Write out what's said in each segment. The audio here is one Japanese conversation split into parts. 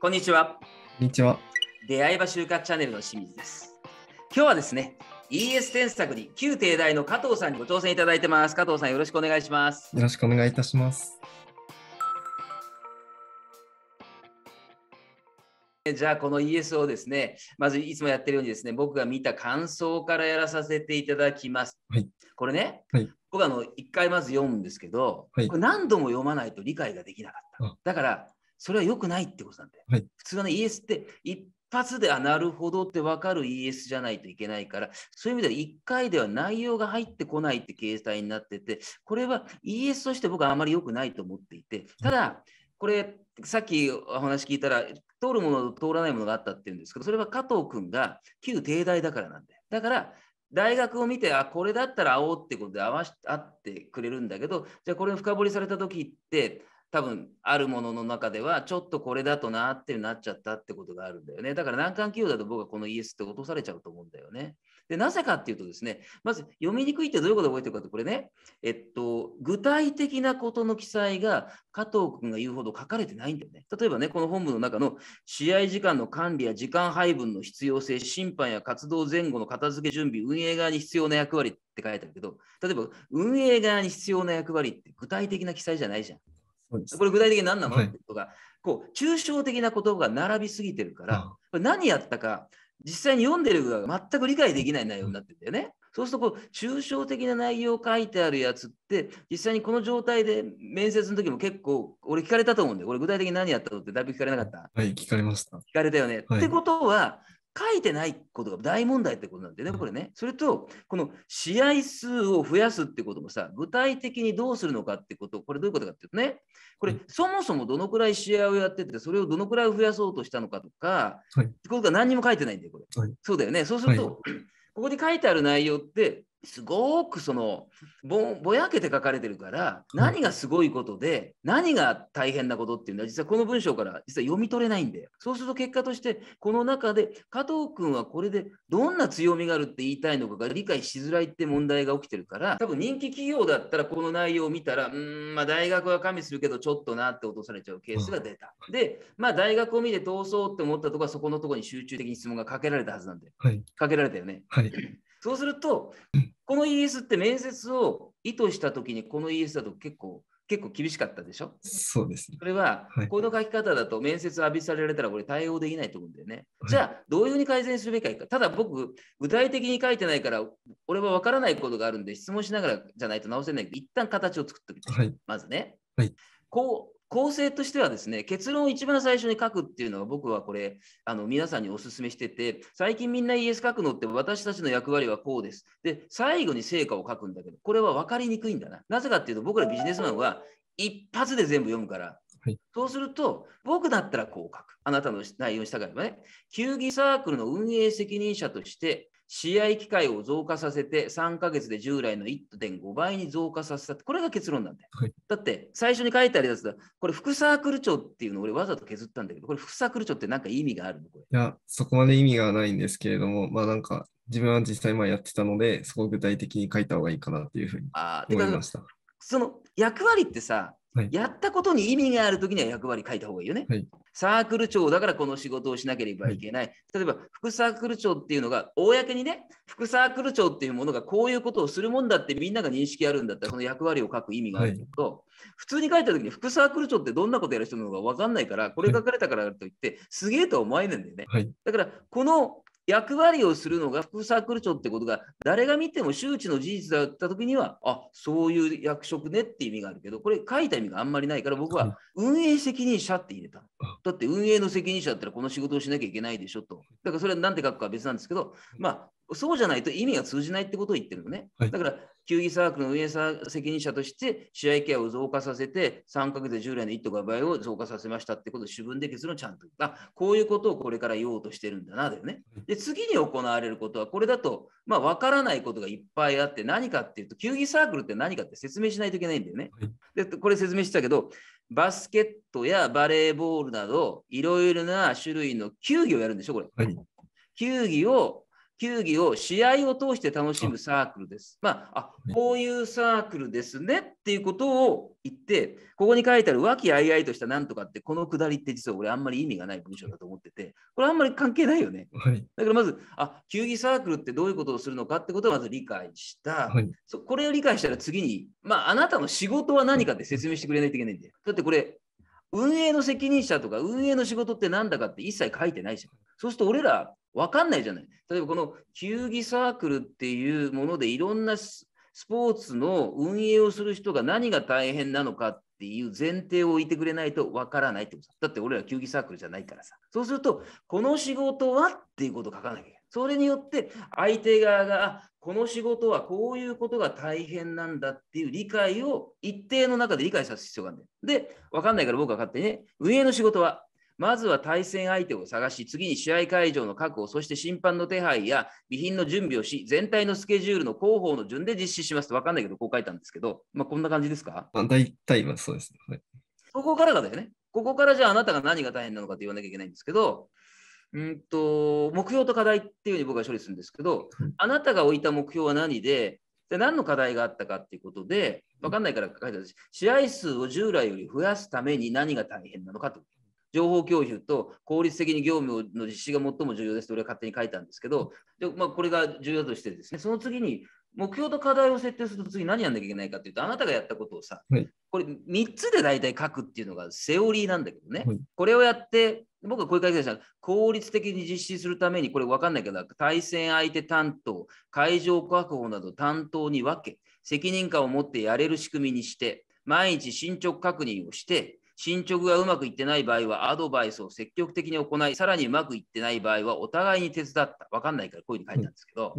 こんにちは。こんにちは。出会い場就活チャンネルの清水です。今日はですね、ES 添削に旧帝大の加藤さんにご挑戦いただいてます。加藤さん、よろしくお願いします。よろしくお願いいたします。じゃあこの ES をですね、まずいつもやってるようにですね、僕が見た感想からやらさせていただきます。はい、これね、はい、僕あの1回まず読むんですけど、はい、これ何度も読まないと理解ができなかった。だからそれは良くないってことなんで、はい、普通はねエスって一発であなるほどって分かるイエスじゃないといけないからそういう意味では1回では内容が入ってこないって形態になっててこれはイエスとして僕はあまり良くないと思っていてただこれさっきお話聞いたら通るものと通らないものがあったっていうんですけどそれは加藤君が旧帝大だからなんでだから大学を見てあこれだったら会おうってことで会わし合ってくれるんだけどじゃあこれを深掘りされた時って多分あるものの中ではちょっとこれだとなってなっちゃったってことがあるんだよね。だから難関企業だと僕はこのイエスって落とされちゃうと思うんだよね。で、なぜかっていうとですね、まず読みにくいってどういうことを覚えてるかって、これね、えっと、具体的なことの記載が加藤君が言うほど書かれてないんだよね。例えばね、この本部の中の試合時間の管理や時間配分の必要性、審判や活動前後の片付け準備、運営側に必要な役割って書いてあるけど、例えば運営側に必要な役割って具体的な記載じゃないじゃん。これ具体的に何なの、はい、とかこう抽象的な言葉が並びすぎてるから、うん、何やったか実際に読んでる側が全く理解できない内容になってんだよね。そうするとこう抽象的な内容を書いてあるやつって実際にこの状態で面接の時も結構俺聞かれたと思うんで俺具体的に何やったのってだいぶ聞かれなかった。はい聞かれました。聞かれたよね。はい、ってことは書いてないことが大問題ってことなんでね、これね。それと、この試合数を増やすってこともさ、具体的にどうするのかってこと、これどういうことかっていうとね、これ、そもそもどのくらい試合をやってて、それをどのくらい増やそうとしたのかとか、はい、ってことが何にも書いてないんだよ、これ。はい、そうだよね。そうすると、はい、ここに書いてある内容って、すごくそのぼやけて書かれてるから何がすごいことで何が大変なことっていうのは実はこの文章から実は読み取れないんでそうすると結果としてこの中で加藤君はこれでどんな強みがあるって言いたいのかが理解しづらいって問題が起きてるから多分人気企業だったらこの内容を見たらうんまあ大学は加味するけどちょっとなって落とされちゃうケースが出た。でまあ大学を見て通そうって思ったとこはそこのとこに集中的に質問がかけられたはずなんで、はい、かけられたよね。はいそうすると、この ES って面接を意図したときに、この ES だと結構、結構厳しかったでしょそうです、ね、それは、この書き方だと面接を浴びされたら、これ対応できないと思うんだよね。じゃあ、どういうふうに改善すべきか。ただ僕、具体的に書いてないから、俺は分からないことがあるんで、質問しながらじゃないと直せないけど、一旦形を作っておく。はい、まずね。はい、こう構成としてはですね、結論を一番最初に書くっていうのが僕はこれ、あの皆さんにお勧めしてて、最近みんなイエス書くのって私たちの役割はこうです。で、最後に成果を書くんだけど、これは分かりにくいんだな。なぜかっていうと、僕らビジネスマンは一発で全部読むから、そうすると、僕だったらこう書く。あなたの内容に従えばね、球技サークルの運営責任者として、試合機会を増加させて、3ヶ月で従来の1.5倍に増加させたこれが結論なんだよ。はい、だって、最初に書いてあるやつだ、これ、副サークル長っていうの俺わざと削ったんだけど、これ、副サークル長って何か意味があるのこれいや、そこまで意味がないんですけれども、まあなんか、自分は実際あやってたので、そこを具体的に書いた方がいいかなっていうふうに思いました。その役割ってさ、はい、やったことに意味があるときには役割書いた方がいいよね。はい、サークル長だからこの仕事をしなければいけない。例えば、副サークル長っていうのが、公にね、副サークル長っていうものがこういうことをするもんだってみんなが認識あるんだったら、その役割を書く意味があると、はい、普通に書いた時に、副サークル長ってどんなことやる人なのか分かんないから、これ書かれたからといって、すげえとは思えないんだよね。はい、だから、この役割をするのが副サークル長ってことが誰が見ても周知の事実だった時にはあそういう役職ねって意味があるけどこれ書いた意味があんまりないから僕は運営責任者って入れただって運営の責任者だったらこの仕事をしなきゃいけないでしょとだからそれは何て書くかは別なんですけどまあそうじゃないと意味が通じないってことを言ってるのね。はい、だから、球技サークルの運営責任者として、試合ケアを増加させて、3ヶ月で従来の1とか倍を増加させましたってことを主文で結論ちゃんとあ、こういうことをこれから言おうとしてるんだな、だよね。で、次に行われることは、これだと、まあ、からないことがいっぱいあって、何かっていうと、球技サークルって何かって説明しないといけないんだよね。で、これ説明したけど、バスケットやバレーボールなど、いろいろな種類の球技をやるんでしょ、これ。はい、球技を球技を試合を通して楽しむサークルです。まあ、あこういうサークルですねっていうことを言って、ここに書いてある和気あいあいとしたなんとかって、このくだりって実は俺あんまり意味がない文章だと思ってて、これあんまり関係ないよね。はい、だからまず、あ球技サークルってどういうことをするのかってことをまず理解した。はい、そこれを理解したら次に、まあ、あなたの仕事は何かって説明してくれないといけないんで。だってこれ、運営の責任者とか運営の仕事って何だかって一切書いてないじゃん。そうすると俺ら分かんないじゃない。例えばこの球技サークルっていうものでいろんなスポーツの運営をする人が何が大変なのかっていう前提を置いてくれないと分からないってことだって俺ら球技サークルじゃないからさ。そうすると、この仕事はっていうことを書かなきゃいけない。それによって相手側がこの仕事はこういうことが大変なんだっていう理解を一定の中で理解させる必要があるんだよ。で、分かんないから僕は勝手にね、運営の仕事はまずは対戦相手を探し、次に試合会場の確保、そして審判の手配や備品の準備をし、全体のスケジュールの広報の順で実施しますと分かんないけど、こう書いたんですけど、まあ、こんな感じですか大体はそうですね。はい、そこからがだよね。ここからじゃああなたが何が大変なのかと言わなきゃいけないんですけど、うんと目標と課題っていうふうに僕は処理するんですけど、あなたが置いた目標は何で、で何の課題があったかっていうことで、分かんないから書いてあるし、試合数を従来より増やすために何が大変なのかと。情報共有と効率的に業務の実施が最も重要ですと俺は勝手に書いたんですけど、でまあ、これが重要としてですね、その次に目標と課題を設定すると次何やんなきゃいけないかというと、あなたがやったことをさ、はい、これ3つで大体書くっていうのがセオリーなんだけどね、はい、これをやって、僕はこういう書き方した効率的に実施するために、これ分かんないけど、対戦相手担当、会場確保など担当に分け、責任感を持ってやれる仕組みにして、毎日進捗確認をして、進捗がうまくいってない場合は、アドバイスを積極的に行い、さらにうまくいってない場合は、お互いに手伝った。わかんないからこういうふうに書いたんですけど、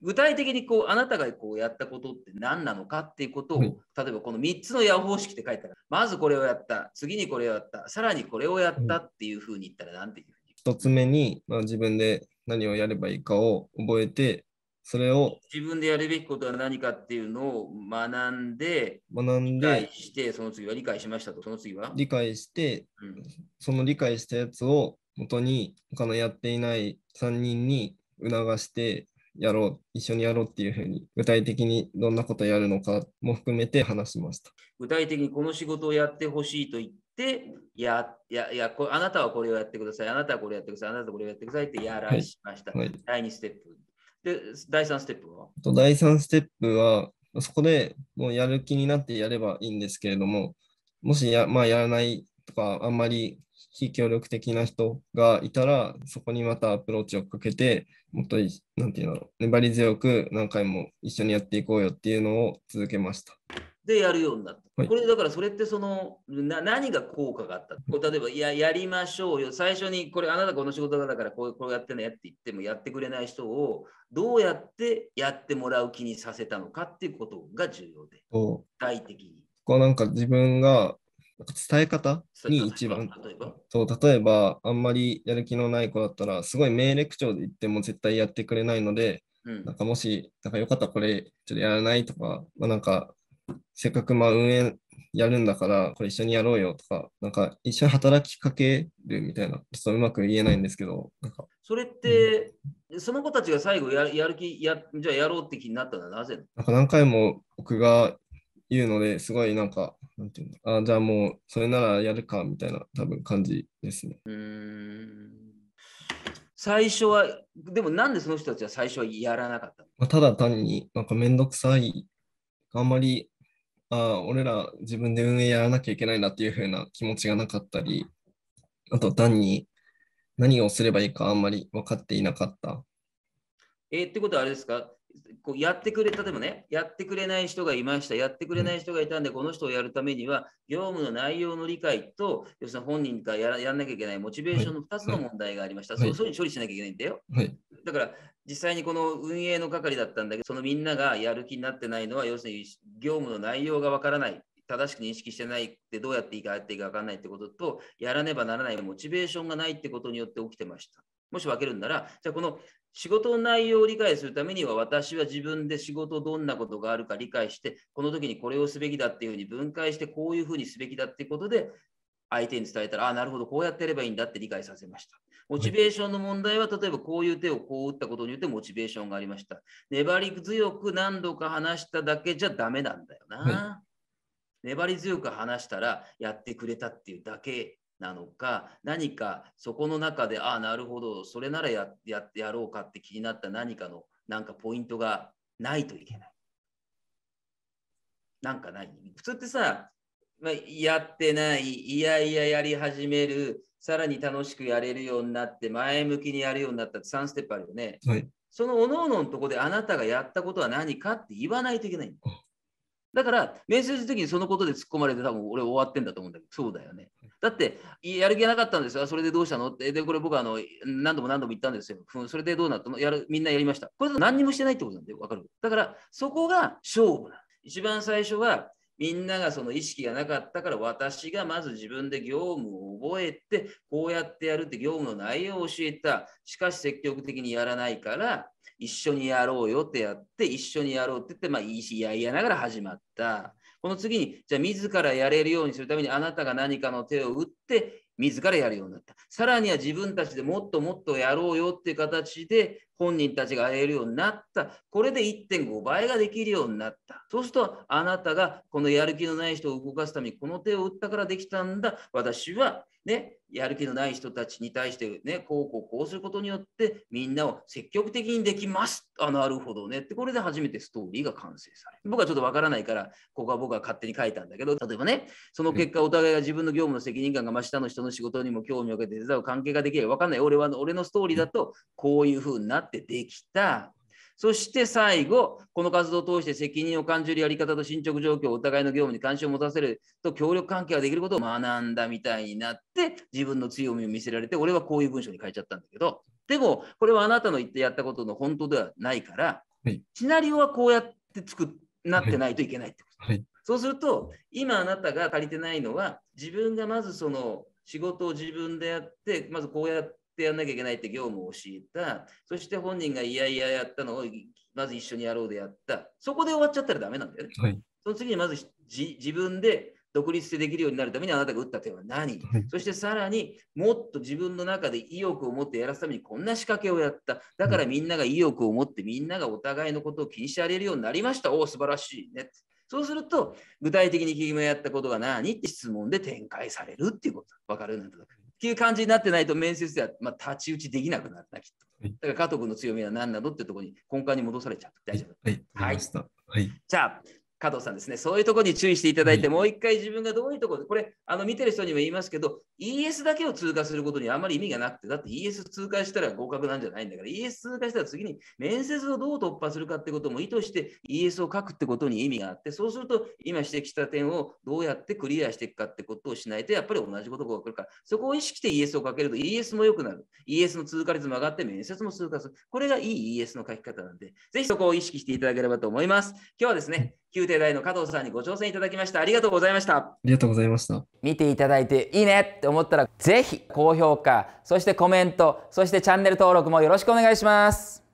具体的にこうあなたがこうやったことって何なのかっていうことを、例えばこの3つの矢方式って書いたら、まずこれをやった、次にこれをやった、さらにこれをやったっていうふうに言ったら、何ていうふうに。1つ目に、まあ、自分で何をやればいいかを覚えて、それを自分でやるべきことは何かっていうのを学んで、学んで、理解して、その次は理解しましたと、その次は理解して、うん、その理解したやつを元に他のやっていない3人に促してやろう、一緒にやろうっていうふうに、具体的にどんなことやるのかも含めて話しました。具体的にこの仕事をやってほしいと言って、や、や、やこ、あなたはこれをやってください、あなたはこれをやってください、あなたはこれをやってくださいってやらしました。はいはい、第2ステップで、第3ステップはと第3ステップは、そこでもうやる気になってやればいいんですけれども、もしや,、まあ、やらないとか、あんまり非協力的な人がいたら、そこにまたアプローチをかけて、もっと、なんていうの、粘り強く何回も一緒にやっていこうよっていうのを続けました。でやるようになった。これだからそれってそのな何が効果があったこう例えばややりましょうよ最初にこれあなたこの仕事だからこうこうやってねって言ってもやってくれない人をどうやってやってもらう気にさせたのかっていうことが重要で具体的に。こうなんか自分が伝え方に一番例えばそう例えばあんまりやる気のない子だったらすごい命令口調で言っても絶対やってくれないので、うん、なんかもしなんかよかったらこれちょっとやらないとか、まあ、なんかせっかくまあ運営やるんだから、これ一緒にやろうよとか、なんか一緒に働きかけるみたいな、ちょっとうまく言えないんですけど、なんか。それって、うん、その子たちが最後ややる気や、じゃあやろうって気になったのはなぜなんか何回も僕が言うのですごいなんか、なんていうの、あじゃあもうそれならやるかみたいな多分感じですね。うん最初は、でもなんでその人たちは最初はやらなかったの、ただ単になんかめんどくさい、あんまりあ俺ら自分で運営やらなきゃいけないなっていう風な気持ちがなかったり、あと単に何をすればいいかあんまり分かっていなかった。えー、ってことはあれですかこうやってくれ、例えばね、やってくれない人がいました、やってくれない人がいたんで、この人をやるためには、業務の内容の理解と、要するに本人がやらやなきゃいけないモチベーションの2つの問題がありました。はい、そういうふうに処理しなきゃいけないんだよ。はい、だから、実際にこの運営の係だったんだけど、そのみんながやる気になってないのは、要するに業務の内容がわからない。正しく認識してないってどうやっていいかやっていいか分かんないってこととやらねばならないモチベーションがないってことによって起きてました。もし分けるんなら、じゃあこの仕事の内容を理解するためには、私は自分で仕事どんなことがあるか理解して、この時にこれをすべきだっていうふうに分解して、こういうふうにすべきだっていうことで、相手に伝えたら、ああ、なるほど、こうやってやればいいんだって理解させました。モチベーションの問題は、例えばこういう手をこう打ったことによってモチベーションがありました。粘り強く何度か話しただけじゃダメなんだよな。はい、粘り強く話したらやってくれたっていうだけなのか何かそこの中でああなるほどそれならややってやろうかって気になった何かのなんかポイントがないといけない。なんかない普通ってさ、まあ、やってないいやいややり始めるさらに楽しくやれるようになって前向きにやるようになったって3ステップあるよね。はい、そのおのおののとこであなたがやったことは何かって言わないといけない。だから、面接の時にそのことで突っ込まれて、多分俺終わってんだと思うんだけど、そうだよね。だって、やる気がなかったんですよ。それでどうしたのって、で、これ僕あの、何度も何度も言ったんですよ。それでどうなったのやるみんなやりました。これ何にもしてないってことなんで、わかる。だから、そこが勝負だ。一番最初は、みんながその意識がなかったから、私がまず自分で業務を覚えて、こうやってやるって業務の内容を教えた。しかし積極的にやらないから、一緒にやろうよってやって、一緒にやろうって言って、まあ、いいやいやながら始まった。この次に、じゃあ自らやれるようにするために、あなたが何かの手を打って、自らやるようになった。さらには自分たちでもっともっとやろうよっていう形で、本人たちが会えるようになった。これで1.5倍ができるようになった。そうすると、あなたがこのやる気のない人を動かすためにこの手を打ったからできたんだ。私は、ね、やる気のない人たちに対して、ね、こうこうこうすることによって、みんなを積極的にできます。あ、なるほどね。って、これで初めてストーリーが完成される。僕はちょっとわからないから、ここは僕は勝手に書いたんだけど、例えばね、その結果、お互いが自分の業務の責任感が増したの人の仕事にも興味を受けて関係ができればわかんない。俺は、俺のストーリーだと、こういうふうになって、ってできた。そして最後、この活動を通して責任を感じるやり方と進捗状況、お互いの業務に関心を持たせると協力関係ができることを学んだみたいになって、自分の強みを見せられて、俺はこういう文章に変えちゃったんだけど、でも、これはあなたの言ってやったことの本当ではないから、はい、シナリオはこうやって作っなってないといけないってこと。はい、そうすると、今あなたが足りてないのは、自分がまずその仕事を自分でやって、まずこうやっってやんなきゃいけないって業務を教えた。そして本人がいやいややったのをまず一緒にやろうでやった。そこで終わっちゃったらダメなんだよね。はい、その次にまず自分で独立してできるようになるためにあなたが打った手は何、はい、そしてさらにもっと自分の中で意欲を持ってやらすためにこんな仕掛けをやった。だからみんなが意欲を持ってみんながお互いのことを気にしてあるようになりました。おお、素晴らしいね。そうすると、具体的に君がやったことが何って質問で展開されるっていうこと。わかるなんだ。っていう感じになってないと面接では、まあ、太刀打ちできなくなるな、きっと。だから加藤君の強みは何なのってところに根幹に戻されちゃう。大丈夫。はい。はい、はい、じゃあ、加藤さんですね、そういうところに注意していただいて、はい、もう一回自分がどういうところで、これ、あの見てる人にも言いますけど、ES だけを通過することにあまり意味がなくて、だって ES 通過したら合格なんじゃないんだから、ES 通過したら次に面接をどう突破するかってことも意図して ES を書くってことに意味があって、そうすると今指摘した点をどうやってクリアしていくかってことをしないと、やっぱり同じことが起こるから、そこを意識して ES をかけると ES も良くなる。ES の通過率も上がって面接も通過する。これがいい ES の書き方なんで、ぜひそこを意識していただければと思います。今日はですね、旧帝大の加藤さんにご挑戦いただきました。ありがとうございました。ありがとうございました。見ていただいていいねって思ったら、ぜひ高評価、そしてコメント、そしてチャンネル登録もよろしくお願いします。